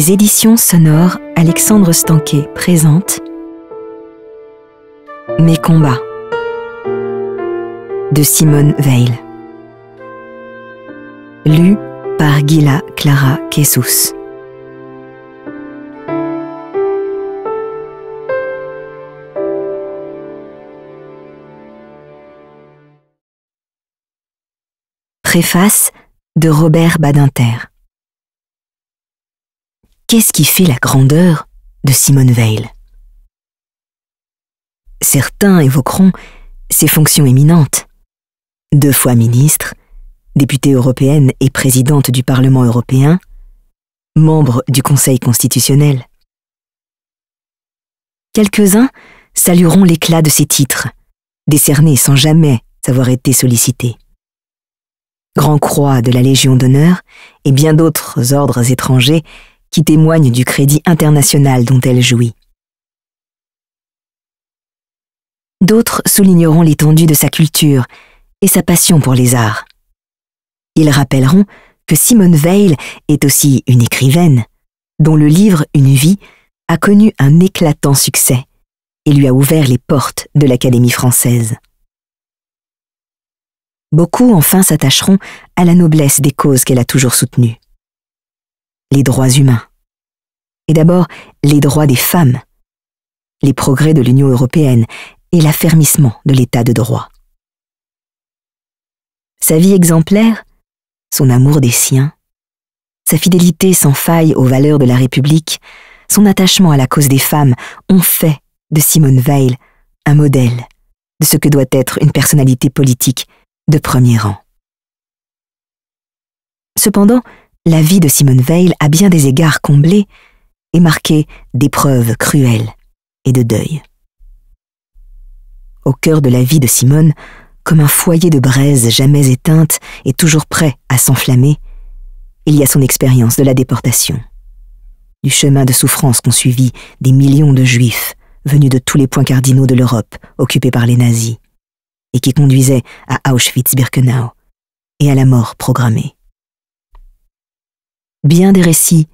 Les éditions sonores Alexandre Stanquet présente Mes combats de Simone Veil. Lu par Gila Clara Kessus. Préface de Robert Badinter. Qu'est-ce qui fait la grandeur de Simone Veil Certains évoqueront ses fonctions éminentes. Deux fois ministre, députée européenne et présidente du Parlement européen, membre du Conseil constitutionnel. Quelques-uns salueront l'éclat de ses titres, décernés sans jamais avoir été sollicités. Grand Croix de la Légion d'honneur et bien d'autres ordres étrangers qui témoignent du crédit international dont elle jouit. D'autres souligneront l'étendue de sa culture et sa passion pour les arts. Ils rappelleront que Simone Veil est aussi une écrivaine, dont le livre Une vie a connu un éclatant succès et lui a ouvert les portes de l'Académie française. Beaucoup enfin s'attacheront à la noblesse des causes qu'elle a toujours soutenues les droits humains. Et d'abord, les droits des femmes, les progrès de l'Union européenne et l'affermissement de l'état de droit. Sa vie exemplaire, son amour des siens, sa fidélité sans faille aux valeurs de la République, son attachement à la cause des femmes ont fait de Simone Veil un modèle de ce que doit être une personnalité politique de premier rang. Cependant, la vie de Simone Veil, a bien des égards comblés et marqués d'épreuves cruelles et de deuil. Au cœur de la vie de Simone, comme un foyer de braise jamais éteinte et toujours prêt à s'enflammer, il y a son expérience de la déportation, du chemin de souffrance qu'ont suivi des millions de juifs venus de tous les points cardinaux de l'Europe occupés par les nazis, et qui conduisaient à Auschwitz-Birkenau et à la mort programmée. Bien des récits,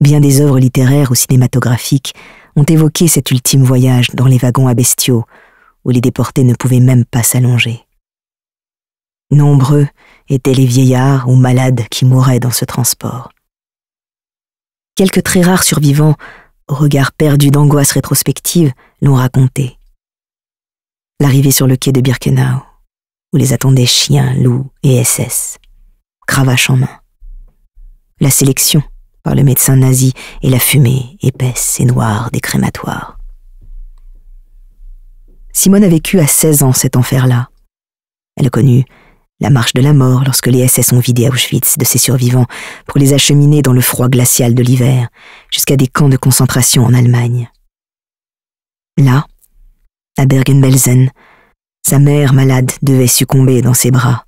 bien des œuvres littéraires ou cinématographiques ont évoqué cet ultime voyage dans les wagons à bestiaux, où les déportés ne pouvaient même pas s'allonger. Nombreux étaient les vieillards ou malades qui mouraient dans ce transport. Quelques très rares survivants, au regard perdus d'angoisse rétrospective, l'ont raconté. L'arrivée sur le quai de Birkenau, où les attendaient chiens, loups et SS, cravache en main la sélection par le médecin nazi et la fumée épaisse et noire des crématoires. Simone a vécu à 16 ans cet enfer-là. Elle a connu la marche de la mort lorsque les SS ont vidé Auschwitz de ses survivants pour les acheminer dans le froid glacial de l'hiver jusqu'à des camps de concentration en Allemagne. Là, à Bergen-Belsen, sa mère malade devait succomber dans ses bras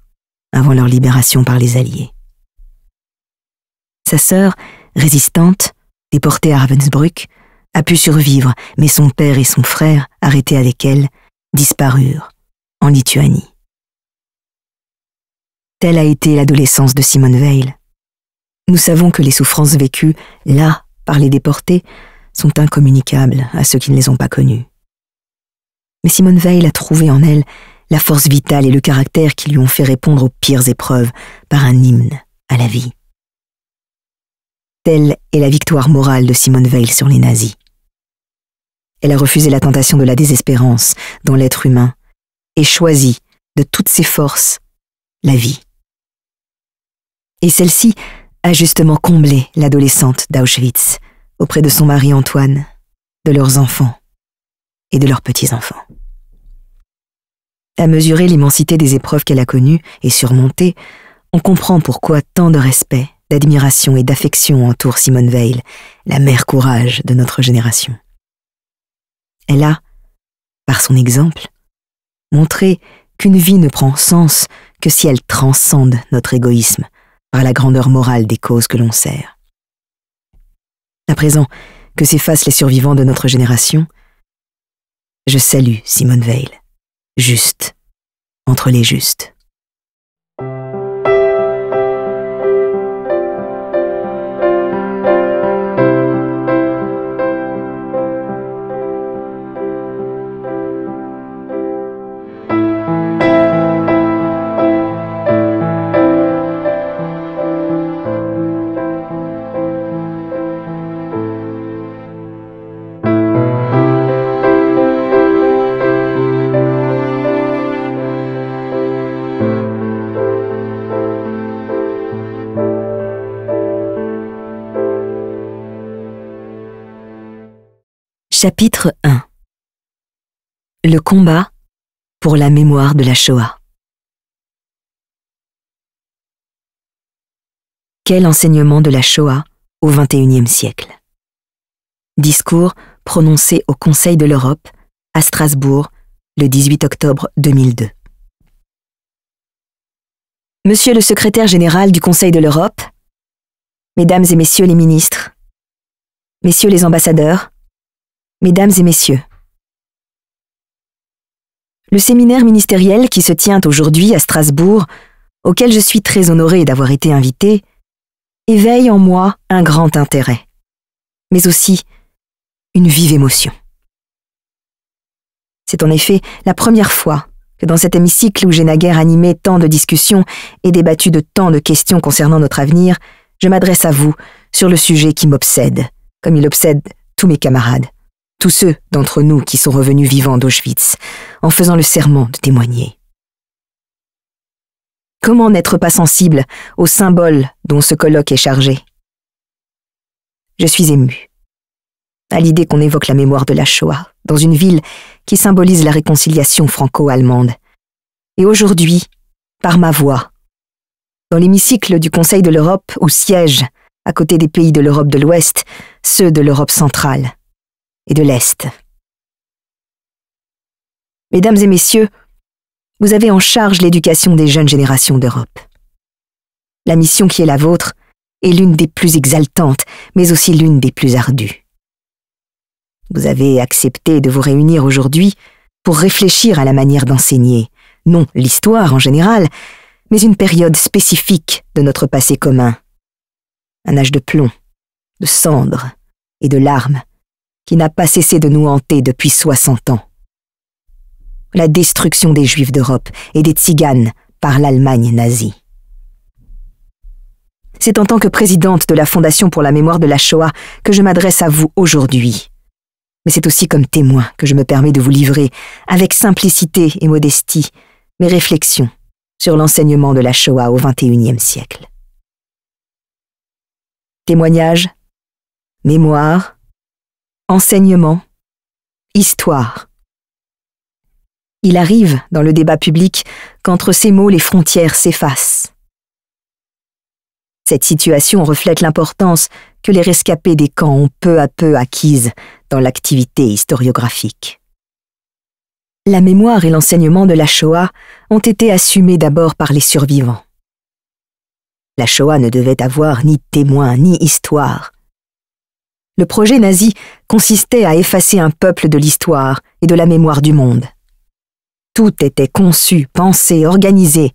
avant leur libération par les Alliés. Sa sœur, résistante, déportée à Ravensbrück, a pu survivre, mais son père et son frère, arrêtés avec elle, disparurent en Lituanie. Telle a été l'adolescence de Simone Veil. Nous savons que les souffrances vécues, là, par les déportés, sont incommunicables à ceux qui ne les ont pas connues. Mais Simone Veil a trouvé en elle la force vitale et le caractère qui lui ont fait répondre aux pires épreuves par un hymne à la vie. Telle est la victoire morale de Simone Veil sur les nazis. Elle a refusé la tentation de la désespérance dans l'être humain et choisi, de toutes ses forces, la vie. Et celle-ci a justement comblé l'adolescente d'Auschwitz auprès de son mari Antoine, de leurs enfants et de leurs petits-enfants. À mesurer l'immensité des épreuves qu'elle a connues et surmontées, on comprend pourquoi tant de respect d'admiration et d'affection entoure Simone Veil, la mère courage de notre génération. Elle a, par son exemple, montré qu'une vie ne prend sens que si elle transcende notre égoïsme par la grandeur morale des causes que l'on sert. À présent que s'effacent les survivants de notre génération, je salue Simone Veil, juste, entre les justes. Chapitre 1 Le combat pour la mémoire de la Shoah. Quel enseignement de la Shoah au XXIe siècle Discours prononcé au Conseil de l'Europe à Strasbourg le 18 octobre 2002. Monsieur le secrétaire général du Conseil de l'Europe, Mesdames et Messieurs les ministres, Messieurs les ambassadeurs, Mesdames et Messieurs, le séminaire ministériel qui se tient aujourd'hui à Strasbourg, auquel je suis très honorée d'avoir été invitée, éveille en moi un grand intérêt, mais aussi une vive émotion. C'est en effet la première fois que dans cet hémicycle où j'ai naguère animé tant de discussions et débattu de tant de questions concernant notre avenir, je m'adresse à vous sur le sujet qui m'obsède, comme il obsède tous mes camarades tous ceux d'entre nous qui sont revenus vivants d'Auschwitz, en faisant le serment de témoigner. Comment n'être pas sensible au symbole dont ce colloque est chargé Je suis émue à l'idée qu'on évoque la mémoire de la Shoah dans une ville qui symbolise la réconciliation franco-allemande. Et aujourd'hui, par ma voix, dans l'hémicycle du Conseil de l'Europe où siègent, à côté des pays de l'Europe de l'Ouest, ceux de l'Europe centrale, et de l'Est. Mesdames et messieurs, vous avez en charge l'éducation des jeunes générations d'Europe. La mission qui est la vôtre est l'une des plus exaltantes, mais aussi l'une des plus ardues. Vous avez accepté de vous réunir aujourd'hui pour réfléchir à la manière d'enseigner, non l'histoire en général, mais une période spécifique de notre passé commun. Un âge de plomb, de cendres et de larmes qui n'a pas cessé de nous hanter depuis 60 ans. La destruction des Juifs d'Europe et des Tsiganes par l'Allemagne nazie. C'est en tant que présidente de la Fondation pour la mémoire de la Shoah que je m'adresse à vous aujourd'hui. Mais c'est aussi comme témoin que je me permets de vous livrer, avec simplicité et modestie, mes réflexions sur l'enseignement de la Shoah au XXIe siècle. Témoignage, mémoire. Enseignement. Histoire. Il arrive, dans le débat public, qu'entre ces mots les frontières s'effacent. Cette situation reflète l'importance que les rescapés des camps ont peu à peu acquise dans l'activité historiographique. La mémoire et l'enseignement de la Shoah ont été assumés d'abord par les survivants. La Shoah ne devait avoir ni témoin ni histoire. Le projet nazi consistait à effacer un peuple de l'histoire et de la mémoire du monde. Tout était conçu, pensé, organisé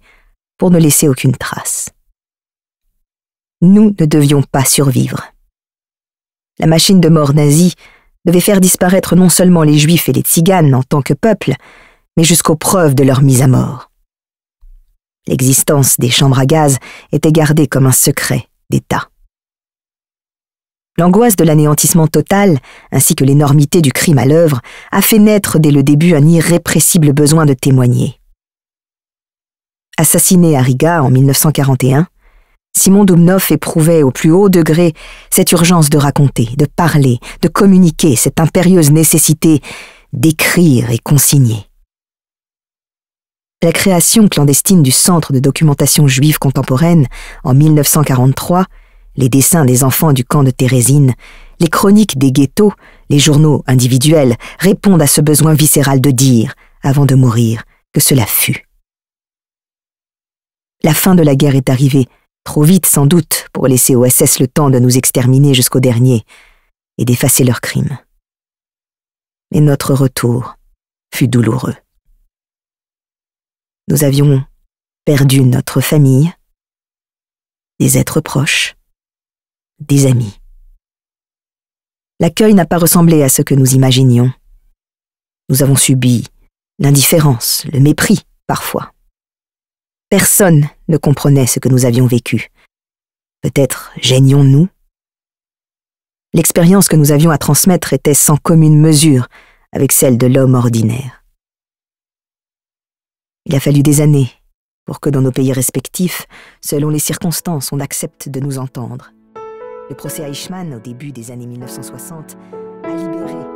pour ne laisser aucune trace. Nous ne devions pas survivre. La machine de mort nazie devait faire disparaître non seulement les juifs et les tziganes en tant que peuple, mais jusqu'aux preuves de leur mise à mort. L'existence des chambres à gaz était gardée comme un secret d'État. L'angoisse de l'anéantissement total, ainsi que l'énormité du crime à l'œuvre, a fait naître dès le début un irrépressible besoin de témoigner. Assassiné à Riga en 1941, Simon Doumnov éprouvait au plus haut degré cette urgence de raconter, de parler, de communiquer, cette impérieuse nécessité d'écrire et consigner. La création clandestine du Centre de documentation juive contemporaine en 1943 les dessins des enfants du camp de Thérésine, les chroniques des ghettos, les journaux individuels répondent à ce besoin viscéral de dire, avant de mourir, que cela fut. La fin de la guerre est arrivée, trop vite sans doute, pour laisser aux SS le temps de nous exterminer jusqu'au dernier et d'effacer leurs crimes. Mais notre retour fut douloureux. Nous avions perdu notre famille, des êtres proches, des amis. L'accueil n'a pas ressemblé à ce que nous imaginions. Nous avons subi l'indifférence, le mépris, parfois. Personne ne comprenait ce que nous avions vécu. Peut-être gênions-nous L'expérience que nous avions à transmettre était sans commune mesure avec celle de l'homme ordinaire. Il a fallu des années pour que dans nos pays respectifs, selon les circonstances, on accepte de nous entendre. Le procès Eichmann, au début des années 1960, a libéré